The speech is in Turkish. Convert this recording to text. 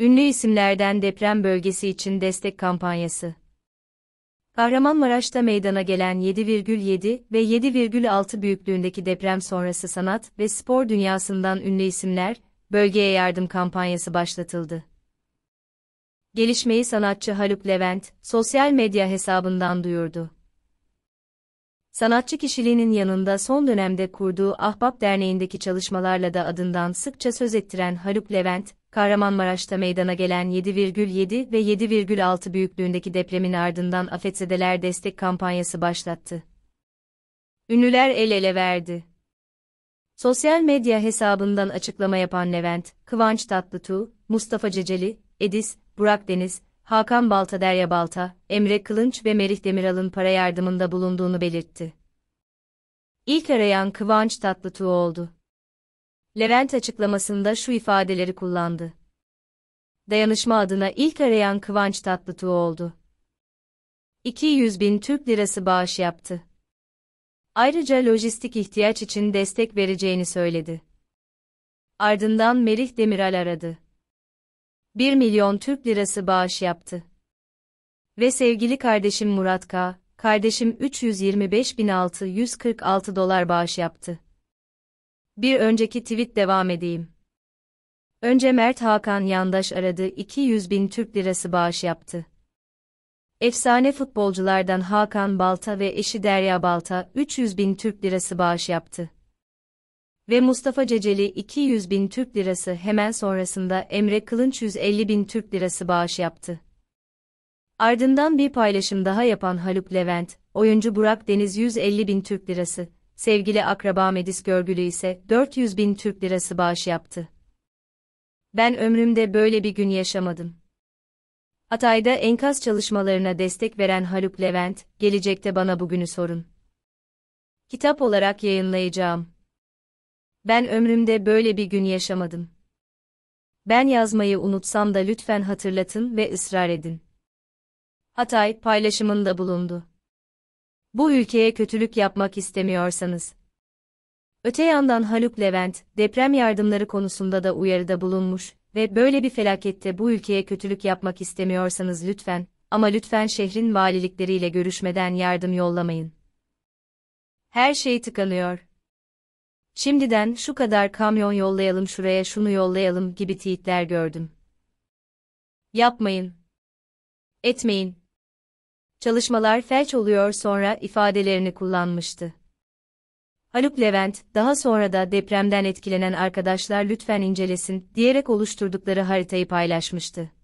Ünlü isimlerden deprem bölgesi için destek kampanyası. Kahramanmaraş'ta meydana gelen 7,7 ve 7,6 büyüklüğündeki deprem sonrası sanat ve spor dünyasından ünlü isimler, bölgeye yardım kampanyası başlatıldı. Gelişmeyi sanatçı Haluk Levent, sosyal medya hesabından duyurdu. Sanatçı kişiliğinin yanında son dönemde kurduğu Ahbap Derneği'ndeki çalışmalarla da adından sıkça söz ettiren Haluk Levent, Kahramanmaraş'ta meydana gelen 7,7 ve 7,6 büyüklüğündeki depremin ardından Afetsedeler destek kampanyası başlattı. Ünlüler el ele verdi. Sosyal medya hesabından açıklama yapan Levent, Kıvanç Tatlıtuğ, Mustafa Ceceli, Edis, Burak Deniz, Hakan Baltaderya Balta, Emre Kılınç ve Merih Demiral'ın para yardımında bulunduğunu belirtti. İlk arayan Kıvanç Tatlıtuğ oldu. Levent açıklamasında şu ifadeleri kullandı. Dayanışma adına ilk arayan Kıvanç Tatlıtuğ oldu. 200 bin Türk lirası bağış yaptı. Ayrıca lojistik ihtiyaç için destek vereceğini söyledi. Ardından Merih Demiral aradı. 1 milyon Türk lirası bağış yaptı. Ve sevgili kardeşim Murat K., kardeşim 325.646 dolar bağış yaptı. Bir önceki tweet devam edeyim. Önce Mert Hakan Yandaş aradı 200 bin Türk lirası bağış yaptı. Efsane futbolculardan Hakan Balta ve eşi Derya Balta 300 bin Türk lirası bağış yaptı. Ve Mustafa Ceceli 200 bin Türk lirası hemen sonrasında Emre Kılınç 150 bin Türk lirası bağış yaptı. Ardından bir paylaşım daha yapan Haluk Levent, oyuncu Burak Deniz 150 bin Türk lirası, sevgili akraba Medis Görgülü ise 400 bin Türk lirası bağış yaptı. Ben ömrümde böyle bir gün yaşamadım. Hatay'da enkaz çalışmalarına destek veren Haluk Levent, gelecekte bana bugünü sorun. Kitap olarak yayınlayacağım. Ben ömrümde böyle bir gün yaşamadım. Ben yazmayı unutsam da lütfen hatırlatın ve ısrar edin. Hatay paylaşımında bulundu. Bu ülkeye kötülük yapmak istemiyorsanız. Öte yandan Haluk Levent, deprem yardımları konusunda da uyarıda bulunmuş ve böyle bir felakette bu ülkeye kötülük yapmak istemiyorsanız lütfen, ama lütfen şehrin valilikleriyle görüşmeden yardım yollamayın. Her şey tıkanıyor. Şimdiden şu kadar kamyon yollayalım şuraya şunu yollayalım gibi tweetler gördüm. Yapmayın. Etmeyin çalışmalar felç oluyor sonra ifadelerini kullanmıştı. Haluk Levent, daha sonra da depremden etkilenen arkadaşlar lütfen incelesin diyerek oluşturdukları haritayı paylaşmıştı.